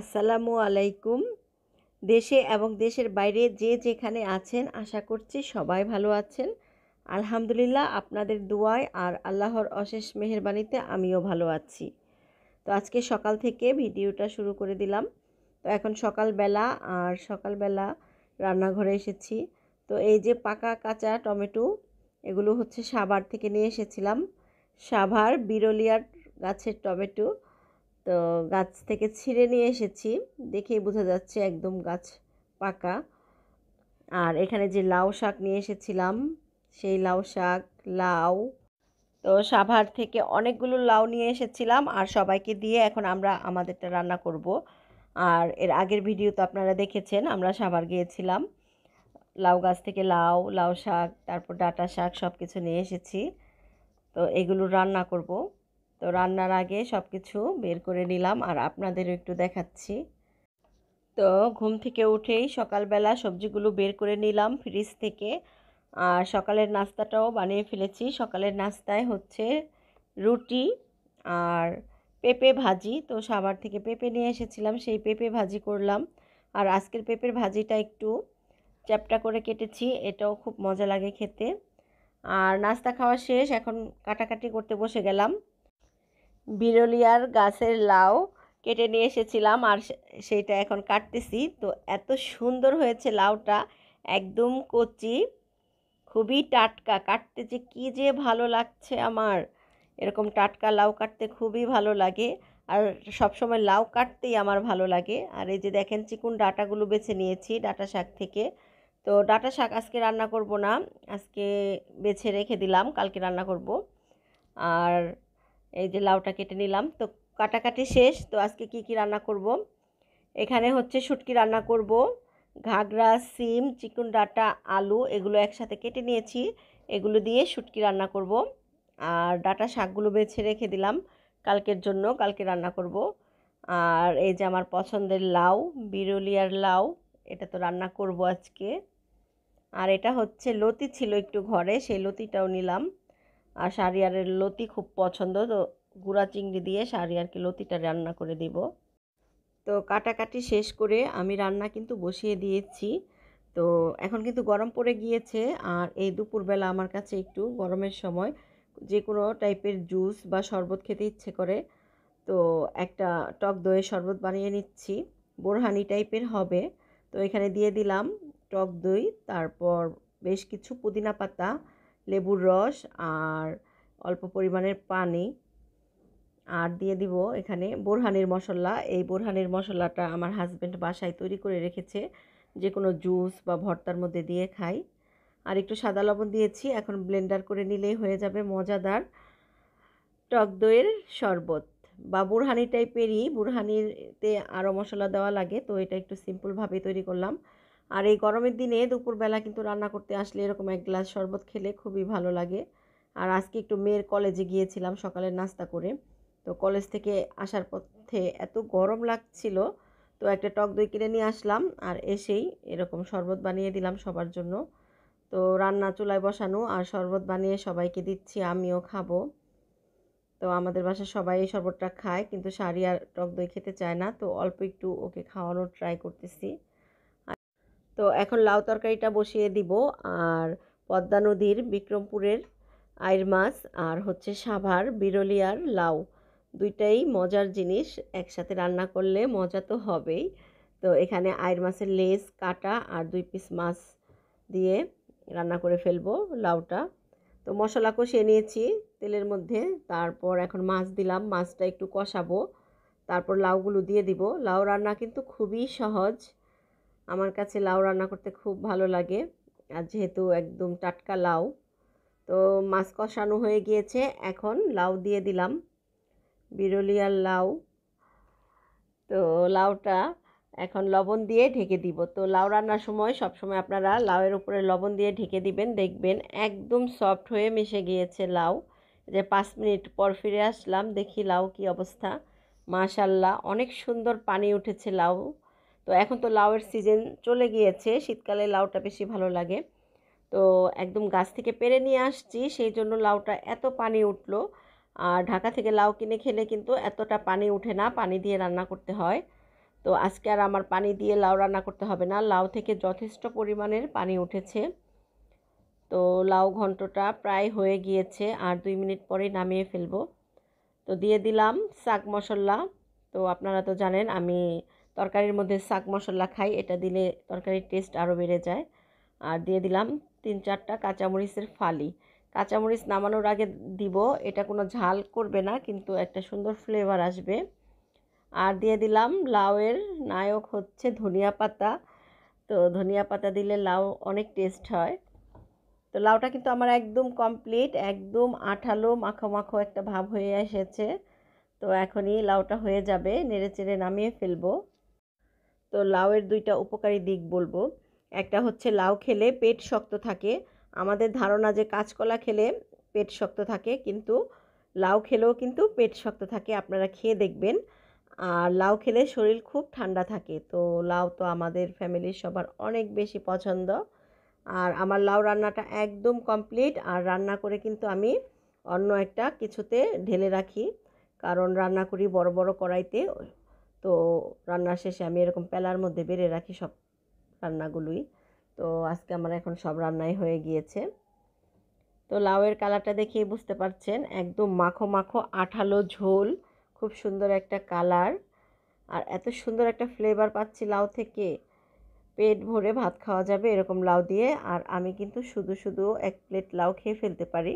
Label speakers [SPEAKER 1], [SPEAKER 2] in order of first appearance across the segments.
[SPEAKER 1] আসসালামু আলাইকুম দেশে এবং দেশের বাইরে যে যেখানে আছেন আশা করছি সবাই ভালো আছেন আলহামদুলিল্লাহ আপনাদের দোয়ায় আর আল্লাহর অশেষ মেহরবানিতে আমিও ভালো আছি তো আজকে সকাল থেকে ভিডিওটা শুরু করে দিলাম তো এখন সকালবেলা আর সকালবেলা রান্নাঘরে এসেছি তো এই যে পাকা কাঁচা টমেটো এগুলো হচ্ছে সাভার থেকে নিয়ে এসেছিলাম সাভার বিরলিয়ার গাছের টমেটো তো গাছ থেকে ছিঁড়ে নিয়ে এসেছি দেখেই বোঝা যাচ্ছে একদম গাছ পাকা আর এখানে যে লাউ শাক নিয়ে এসেছিলাম সেই লাউ শাক লাউ তো সাভার থেকে অনেকগুলো লাউ নিয়ে এসেছিলাম আর সবাইকে দিয়ে এখন আমরা আমাদেরটা রান্না করব আর এর আগের ভিডিও তো আপনারা দেখেছেন আমরা সাভার গিয়েছিলাম লাউ গাছ থেকে লাউ লাউ শাক তারপর ডাটা শাক সব কিছু নিয়ে এসেছি তো এগুলো রান্না করব তো রান্নার আগে সব কিছু বের করে নিলাম আর আপনাদেরও একটু দেখাচ্ছি তো ঘুম থেকে উঠেই সকালবেলা সবজিগুলো বের করে নিলাম ফ্রিজ থেকে আর সকালের নাস্তাটাও বানিয়ে ফেলেছি সকালের নাস্তায় হচ্ছে রুটি আর পেঁপে ভাজি তো সাবার থেকে পেঁপে নিয়ে এসেছিলাম সেই পেঁপে ভাজি করলাম আর আজকের পেঁপের ভাজিটা একটু চ্যাপটা করে কেটেছি এটাও খুব মজা লাগে খেতে আর নাস্তা খাওয়া শেষ এখন কাটাকাটি করতে বসে গেলাম বিরলিয়ার গাছের লাউ কেটে নিয়ে এসেছিলাম আর সেইটা এখন কাটতেছি তো এত সুন্দর হয়েছে লাউটা একদম কচি খুবই টাটকা কাটতে যে কী যে ভালো লাগছে আমার এরকম টাটকা লাউ কাটতে খুবই ভালো লাগে আর সবসময় লাউ কাটতেই আমার ভালো লাগে আর এই যে দেখেন চিকুন ডাটাগুলো বেছে নিয়েছি ডাটা শাক থেকে তো ডাটা শাক আজকে রান্না করব না আজকে বেছে রেখে দিলাম কালকে রান্না করব আর এই যে লাউটা কেটে নিলাম তো কাটাকাটি শেষ তো আজকে কি কি রান্না করব। এখানে হচ্ছে শুটকি রান্না করব ঘাগরা সিম চিকন ডাটা আলু এগুলো একসাথে কেটে নিয়েছি এগুলো দিয়ে শুটকি রান্না করব আর ডাটা শাকগুলো বেছে রেখে দিলাম কালকের জন্য কালকে রান্না করব আর এই যে আমার পছন্দের লাউ বিরুলিয়ার লাউ এটা তো রান্না করব আজকে আর এটা হচ্ছে লতি ছিল একটু ঘরে সেই লতিটাও নিলাম আর সারিয়ারের লতি খুব পছন্দ তো গুঁড়া চিংড়ি দিয়ে শাড়িয়ারকে লতিটা রান্না করে দেব তো কাটাকাটি শেষ করে আমি রান্না কিন্তু বসিয়ে দিয়েছি তো এখন কিন্তু গরম পড়ে গিয়েছে আর এই দুপুরবেলা আমার কাছে একটু গরমের সময় যে কোনো টাইপের জুস বা শরবত খেতে ইচ্ছে করে তো একটা টক দইয়ের শরবত বানিয়ে নিচ্ছি বোরহানি টাইপের হবে তো এখানে দিয়ে দিলাম টক দই তারপর বেশ কিছু পুদিনা পাতা লেবুর রস আর অল্প পরিমাণের পানি আর দিয়ে দিব এখানে বোরহানির মশলা এই বোরহানির মশলাটা আমার হাজব্যান্ড বাসায় তৈরি করে রেখেছে যে কোনো জুস বা ভর্তার মধ্যে দিয়ে খাই আর একটু সাদা লবণ দিয়েছি এখন ব্লেন্ডার করে নিলেই হয়ে যাবে মজাদার টক দইয়ের শরবত বা বুরহানিটাই পেরি বুরহানিতে আরও মশলা দেওয়া লাগে তো এটা একটু সিম্পলভাবে তৈরি করলাম আর এই গরমের দিনে দুপুরবেলা কিন্তু রান্না করতে আসলে এরকম এক গ্লাস শরবত খেলে খুবই ভালো লাগে আর আজকে একটু মেয়ের কলেজে গিয়েছিলাম সকালের নাস্তা করে তো কলেজ থেকে আসার পথে এত গরম লাগছিল তো একটা টক দই কিনে নিয়ে আসলাম আর এসেই এরকম শরবত বানিয়ে দিলাম সবার জন্য তো রান্না চুলায় বসানো আর শরবত বানিয়ে সবাইকে দিচ্ছি আমিও খাবো তো আমাদের বাসায় সবাই এই শরবতটা খায় কিন্তু শাড়ি আর টক দই খেতে চায় না তো অল্প একটু ওকে খাওয়ানোর ট্রাই করতেছি তো এখন লাউ তরকারিটা বসিয়ে দিব আর পদ্মা নদীর বিক্রমপুরের আয়ের মাছ আর হচ্ছে সাভার বিরলিয়ার লাউ দুইটাই মজার জিনিস একসাথে রান্না করলে মজা তো হবেই তো এখানে আয়ের মাছের লেজ কাটা আর দুই পিস মাছ দিয়ে রান্না করে ফেলবো লাউটা তো মশলা কষিয়ে নিয়েছি তেলের মধ্যে তারপর এখন মাছ দিলাম মাছটা একটু কষাবো তারপর লাউগুলো দিয়ে দিব লাউ রান্না কিন্তু খুবই সহজ আমার কাছে লাউ রান্না করতে খুব ভালো লাগে আর যেহেতু একদম টাটকা লাউ তো মাছ কষানো হয়ে গিয়েছে এখন লাউ দিয়ে দিলাম বিরলিয়ার লাউ তো লাউটা এখন লবণ দিয়ে ঢেকে দিব তো লাউ রান্নার সময় সব সময় আপনারা লাউয়ের উপরে লবণ দিয়ে ঢেকে দিবেন দেখবেন একদম সফট হয়ে মিশে গিয়েছে লাউ যে পাঁচ মিনিট পর ফিরে আসলাম দেখি লাউ কি অবস্থা মাশাল্লাহ অনেক সুন্দর পানি উঠেছে লাউ তো এখন তো লাউয়ের সিজন চলে গিয়েছে শীতকালে লাউটা বেশি ভালো লাগে তো একদম গাছ থেকে পেরে নিয়ে আসছি সেই জন্য লাউটা এত পানি উঠলো আর ঢাকা থেকে লাউ কিনে খেলে কিন্তু এতটা পানি উঠে না পানি দিয়ে রান্না করতে হয় তো আজকে আর আমার পানি দিয়ে লাউ রান্না করতে হবে না লাউ থেকে যথেষ্ট পরিমাণের পানি উঠেছে তো লাউ ঘন্টটা প্রায় হয়ে গিয়েছে আর দুই মিনিট পরেই নামিয়ে ফেলবো তো দিয়ে দিলাম শাক মশলা তো আপনারা তো জানেন আমি তরকারির মধ্যে শাক মশলা খাই এটা দিলে তরকারির টেস্ট আরও বেড়ে যায় আর দিয়ে দিলাম তিন চারটা কাঁচামরিচের ফালি কাঁচামরিচ নামানোর আগে দিব এটা কোনো ঝাল করবে না কিন্তু একটা সুন্দর ফ্লেভার আসবে আর দিয়ে দিলাম লাউয়ের নায়ক হচ্ছে ধনিয়া পাতা তো ধনিয়া পাতা দিলে লাউ অনেক টেস্ট হয় তো লাউটা কিন্তু আমার একদম কমপ্লিট একদম আঠালো মাখো মাখো একটা ভাব হয়ে এসেছে তো এখনই লাউটা হয়ে যাবে নেড়ে চেড়ে নামিয়ে ফেলবো তো লাউয়ের দুইটা উপকারী দিক বলবো একটা হচ্ছে লাউ খেলে পেট শক্ত থাকে আমাদের ধারণা যে কাঁচকলা খেলে পেট শক্ত থাকে কিন্তু লাউ খেলেও কিন্তু পেট শক্ত থাকে আপনারা খেয়ে দেখবেন আর লাউ খেলে শরীর খুব ঠান্ডা থাকে তো লাউ তো আমাদের ফ্যামিলির সবার অনেক বেশি পছন্দ আর আমার লাউ রান্নাটা একদম কমপ্লিট আর রান্না করে কিন্তু আমি অন্য একটা কিছুতে ঢেলে রাখি কারণ রান্না করি বড় বড় কড়াইতে তো রান্নার শেষে আমি এরকম পেলার মধ্যে বেড়ে রাখি সব রান্নাগুলোই তো আজকে আমার এখন সব রান্নাই হয়ে গিয়েছে তো লাউয়ের কালারটা দেখেই বুঝতে পারছেন একদম মাখো মাখো আঠালো ঝোল খুব সুন্দর একটা কালার আর এত সুন্দর একটা ফ্লেভার পাচ্ছি লাউ থেকে পেট ভরে ভাত খাওয়া যাবে এরকম লাউ দিয়ে আর আমি কিন্তু শুধু শুধু এক প্লেট লাউ খেয়ে ফেলতে পারি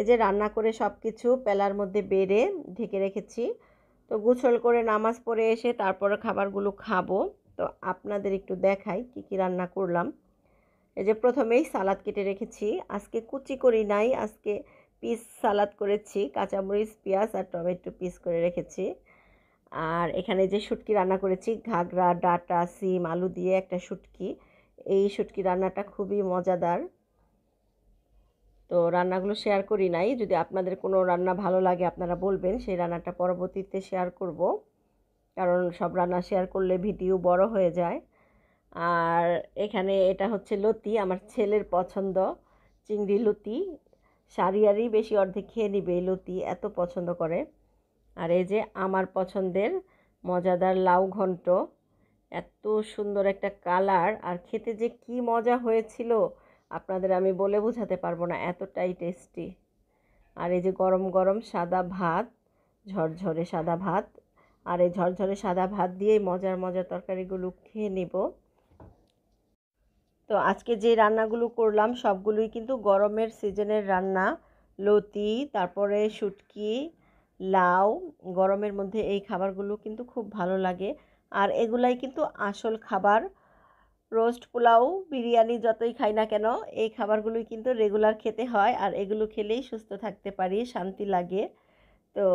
[SPEAKER 1] এই যে রান্না করে সব কিছু পেলার মধ্যে বেড়ে ঢেকে রেখেছি তো গোসল করে নামাজ পড়ে এসে তারপরে খাবারগুলো খাবো তো আপনাদের একটু দেখাই কি কি রান্না করলাম এই যে প্রথমেই সালাদ কেটে রেখেছি আজকে কুচি করি নাই আজকে পিস সালাদ করেছি কাঁচামরিচ পেঁয়াজ আর টমেটো পিস করে রেখেছি আর এখানে যে শুটকি রান্না করেছি ঘাগরা ডাটা সিম আলু দিয়ে একটা শুটকি এই শুটকি রান্নাটা খুবই মজাদার তো রান্নাগুলো শেয়ার করি নাই যদি আপনাদের কোনো রান্না ভালো লাগে আপনারা বলবেন সেই রান্নাটা পরবর্তীতে শেয়ার করব কারণ সব রান্না শেয়ার করলে ভিডিও বড় হয়ে যায় আর এখানে এটা হচ্ছে লতি আমার ছেলের পছন্দ চিংড়ি লতি আরই বেশি অর্ধেক খেয়ে নিবে এই লতি এত পছন্দ করে আর এই যে আমার পছন্দের মজাদার লাউ ঘন্ট এত সুন্দর একটা কালার আর খেতে যে কি মজা হয়েছিল আপনাদের আমি বলে বোঝাতে পারবো না এতটাই টেস্টি আর এই যে গরম গরম সাদা ভাত ঝরঝরে সাদা ভাত আর এই ঝরঝরে সাদা ভাত দিয়েই মজার মজার তরকারিগুলো খেয়ে নিব তো আজকে যে রান্নাগুলো করলাম সবগুলোই কিন্তু গরমের সিজনের রান্না লতি তারপরে শুটকি লাউ গরমের মধ্যে এই খাবারগুলো কিন্তু খুব ভালো লাগে আর এগুলাই কিন্তু আসল খাবার রোস্ট পোলাও বিরিয়ানি যতই খাই না কেন এই খাবারগুলোই কিন্তু রেগুলার খেতে হয় আর এগুলো খেলেই সুস্থ থাকতে পারি শান্তি লাগে তো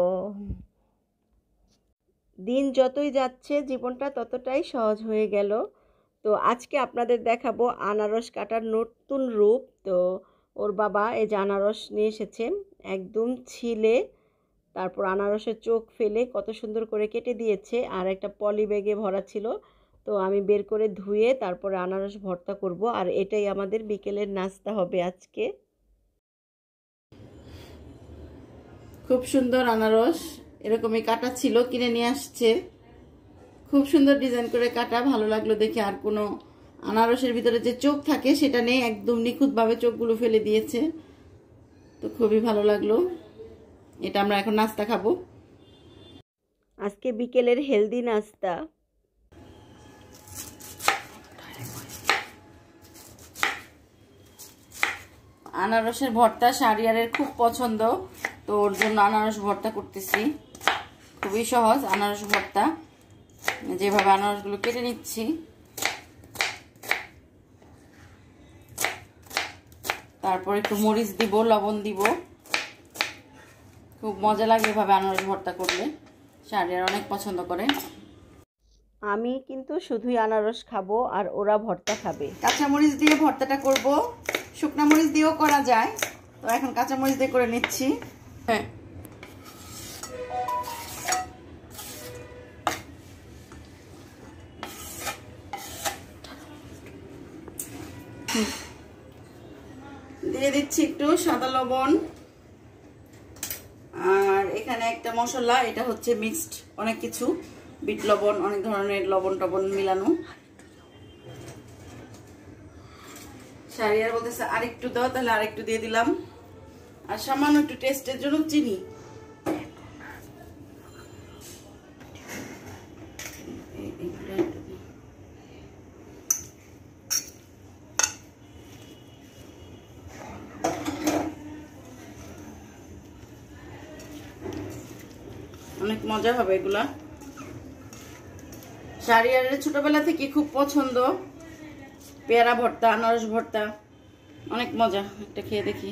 [SPEAKER 1] দিন যতই যাচ্ছে জীবনটা ততটাই সহজ হয়ে গেল তো আজকে আপনাদের দেখাবো আনারস কাটার নতুন রূপ তো ওর বাবা এই যে আনারস নিয়ে এসেছে একদম ছিলে তারপর আনারসের চোখ ফেলে কত সুন্দর করে কেটে দিয়েছে আর একটা পলি ব্যাগে ভরা ছিল তো আমি বের করে ধুয়ে তারপরে আনারস ভর্তা করব আর এটাই আমাদের বিকেলের নাস্তা হবে আজকে
[SPEAKER 2] খুব সুন্দর আনারস এরকমই কাটা ছিল কিনে নিয়ে আসছে খুব সুন্দর ডিজাইন করে কাটা ভালো লাগলো দেখে আর কোনো আনারসের ভিতরে যে চোখ থাকে সেটা নেই একদম নিখুঁতভাবে চোখগুলো ফেলে দিয়েছে তো খুবই ভালো লাগলো এটা আমরা এখন নাস্তা খাবো আজকে বিকেলের হেলদি নাস্তা আনারসের ভর্তা সারিয়ারের খুব পছন্দ তো ওর জন্য আনারস ভর্তা করতেছি খুবই সহজ আনারস ভর্তা যেভাবে আনারসগুলো কেটে নিচ্ছি তারপর একটু মরিচ দিব লবণ দিব খুব মজা লাগে এভাবে আনারস ভর্তা করলে সারিয়ার অনেক পছন্দ করে
[SPEAKER 1] আমি কিন্তু শুধুই আনারস খাবো আর ওরা ভর্তা খাবে কাঁচামরিচ দিয়ে ভর্তাটা
[SPEAKER 2] করব শুকনা মরিচ দিয়েও করা যায় তো এখন কাঁচা মরিচ দিয়ে করে নিচ্ছি হ্যাঁ দিয়ে দিচ্ছি একটু সাদা লবণ আর এখানে একটা মশলা এটা হচ্ছে মিক্সড অনেক কিছু বিট লবণ অনেক ধরনের লবণ টবণ মিলানো শাড়িয়ার বলতেছে আরেকটু দাও তাহলে আরেকটু দিয়ে দিলাম আর সামান্য একটু টেস্টের জন্য চিনি অনেক মজা হবে এগুলা শাড়িয়ারের ছোটবেলা থেকে খুব পছন্দ পেয়ারা ভর্তা আনারস ভর্তা অনেক মজা একটা খেয়ে দেখি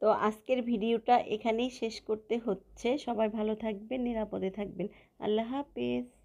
[SPEAKER 1] তো আজকের ভিডিওটা এখানেই শেষ করতে হচ্ছে সবাই ভালো থাকবেন নিরাপদে থাকবেন আল্লাহ হাফিজ